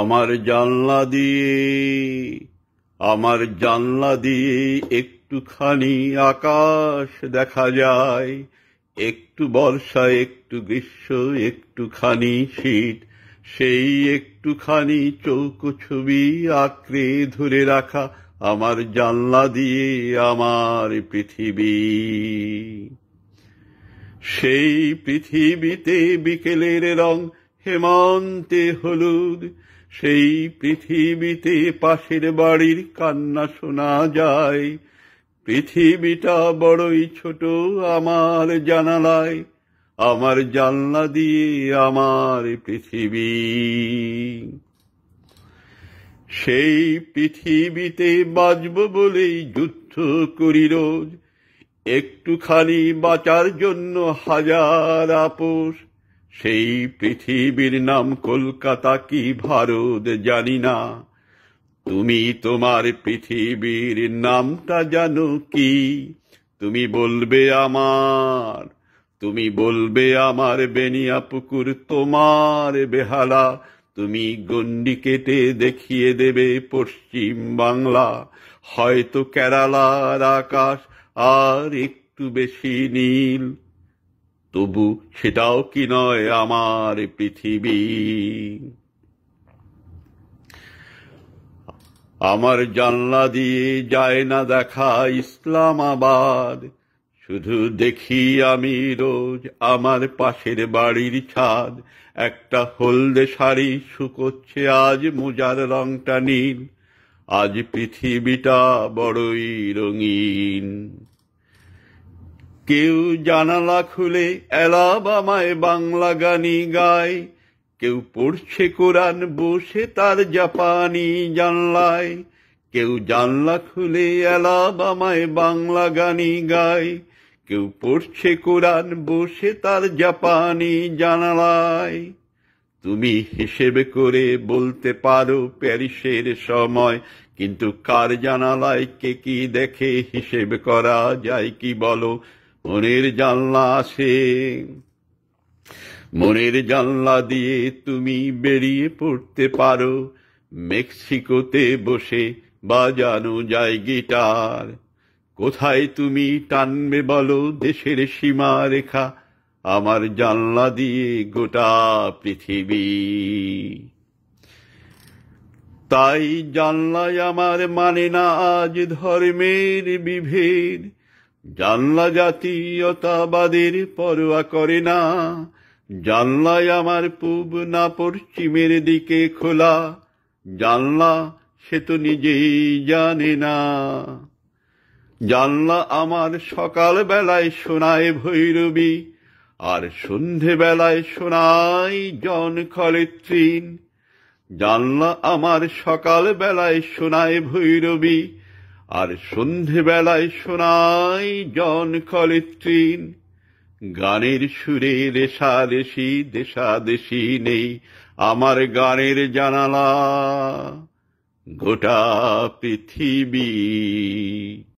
আমার জানলা দিয়ে আমার জানলা দিয়ে একটুখানি আকাশ দেখা যায় একটু বর্ষা একটু গ্রীষ্ম একটুখানি শীত সেই একটুখানি চৌকো ছবি আঁকড়ে ধরে রাখা আমার জানলা দিয়ে আমার পৃথিবী সেই পৃথিবীতে বিকেলের রং হেমন্তে হলুদ সেই পৃথিবীতে পাশের বাড়ির কান্না শোনা যায় পৃথিবীটা বড়ই ছোট আমার জানালায় আমার জানলা দিয়ে আমার পৃথিবী সেই পৃথিবীতে বাঁচব বলেই যুদ্ধ করি রোজ একটুখানি বাঁচার জন্য হাজার আপোষ সেই পৃথিবীর নাম কলকাতা কি ভারত জানি না তুমি তোমার পৃথিবীর নামটা জানো কি তুমি বলবে আমার তুমি বলবে আমার বেনিয়া পুকুর তোমার বেহালা তুমি গন্ডি কেটে দেখিয়ে দেবে পশ্চিম বাংলা হয়তো কেরালার আকাশ আর একটু বেশি নীল তবু সেটাও কি নয় আমার পৃথিবী আমার জানলা দিয়ে যায় না দেখা ইসলামাবাদ শুধু দেখি আমি রোজ আমার পাশের বাড়ির ছাদ একটা হলদে শাড়ি শুকোচ্ছে আজ মোজার রংটা নীল আজ পৃথিবীটা বড়ই রঙিন কেউ জানালা খুলে অ্যালাবামায় বাংলা গানি গায় কেউ পড়ছে কোরআন বসে তার জাপানি জানলায় কেউ জানলা খুলে অ্যালাবামায় বাংলা গানি গায় কেউ পড়ছে কোরআন বসে তার জাপানি জানালায় তুমি হিসেবে করে বলতে পারো প্যারিসের সময় কিন্তু কার জানালায় কে কি দেখে হিসেব করা যায় কি বলো মনের জানলা আসে মনের জানলা দিয়ে তুমি বেরিয়ে পড়তে পারো মেক্সিকোতে বসে বাজানো যায় গিটার কোথায় তুমি টানবে বলো দেশের সীমা রেখা আমার জানলা দিয়ে গোটা পৃথিবী তাই জানলায় আমার মানে না আজ ধর্মের বিভেদ জানলা জাতীয়তাবাদের পরোয়া করে না জানলায় আমার পূব না পশ্চিমের দিকে খোলা জানলা সে তো নিজেই জানে না জানলা আমার সকাল বেলায় শোনায় ভৈরবী আর সন্ধে বেলায় শোনায় জন খলেত্রিন জানলা আমার সকাল বেলায় শোনায় ভৈরবী আর সন্ধেবেলায় শোনায় জন কলেট্রিন গানের সুরে দেশা দেশাদেশি নেই আমার গানের জানালা গোটা পৃথিবী